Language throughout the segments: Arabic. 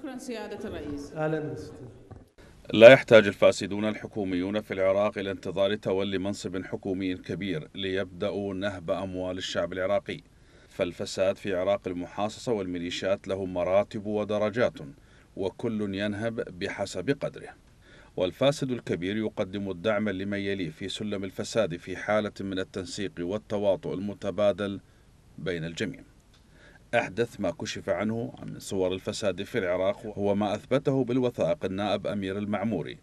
شكرا سيادة الرئيس أهلا لا يحتاج الفاسدون الحكوميون في العراق إلى انتظار تولي منصب حكومي كبير ليبدأوا نهب أموال الشعب العراقي فالفساد في عراق المحاصصة والميليشيات له مراتب ودرجات وكل ينهب بحسب قدره والفاسد الكبير يقدم الدعم لمن يليه في سلم الفساد في حالة من التنسيق والتواطؤ المتبادل بين الجميع أحدث ما كشف عنه من صور الفساد في العراق هو ما أثبته بالوثائق النائب أمير المعموري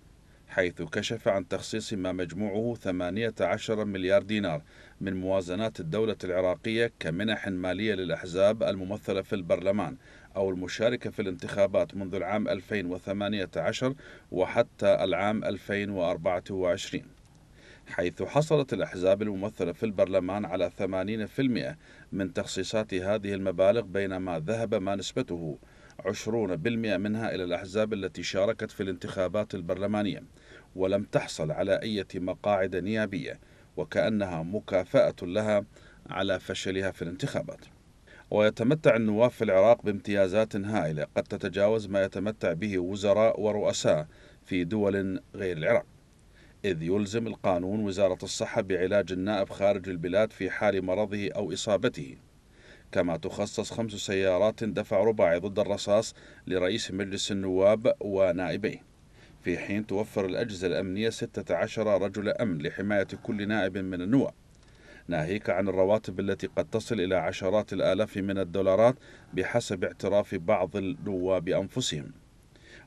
حيث كشف عن تخصيص ما مجموعه 18 مليار دينار من موازنات الدولة العراقية كمنح مالية للأحزاب الممثلة في البرلمان أو المشاركة في الانتخابات منذ العام 2018 وحتى العام 2024 حيث حصلت الأحزاب الممثلة في البرلمان على 80% من تخصيصات هذه المبالغ بينما ذهب ما نسبته 20% منها إلى الأحزاب التي شاركت في الانتخابات البرلمانية ولم تحصل على أي مقاعد نيابية وكأنها مكافأة لها على فشلها في الانتخابات ويتمتع النواب في العراق بامتيازات هائلة قد تتجاوز ما يتمتع به وزراء ورؤساء في دول غير العراق إذ يلزم القانون وزارة الصحة بعلاج النائب خارج البلاد في حال مرضه أو إصابته كما تخصص خمس سيارات دفع رباعي ضد الرصاص لرئيس مجلس النواب ونائبيه في حين توفر الأجهزة الأمنية 16 رجل أمن لحماية كل نائب من النواب ناهيك عن الرواتب التي قد تصل إلى عشرات الآلاف من الدولارات بحسب اعتراف بعض النواب أنفسهم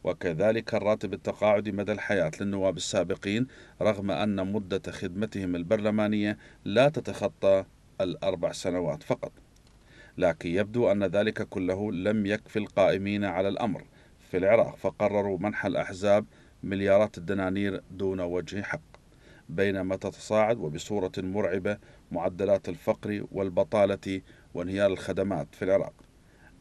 وكذلك الراتب التقاعدي مدى الحياة للنواب السابقين رغم أن مدة خدمتهم البرلمانية لا تتخطى الأربع سنوات فقط لكن يبدو أن ذلك كله لم يكفي القائمين على الأمر في العراق فقرروا منح الأحزاب مليارات الدنانير دون وجه حق بينما تتصاعد وبصورة مرعبة معدلات الفقر والبطالة وانهيار الخدمات في العراق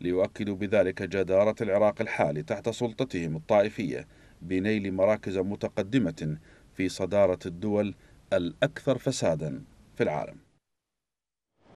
ليؤكدوا بذلك جدارة العراق الحالي تحت سلطتهم الطائفية بنيل مراكز متقدمة في صدارة الدول الأكثر فسادا في العالم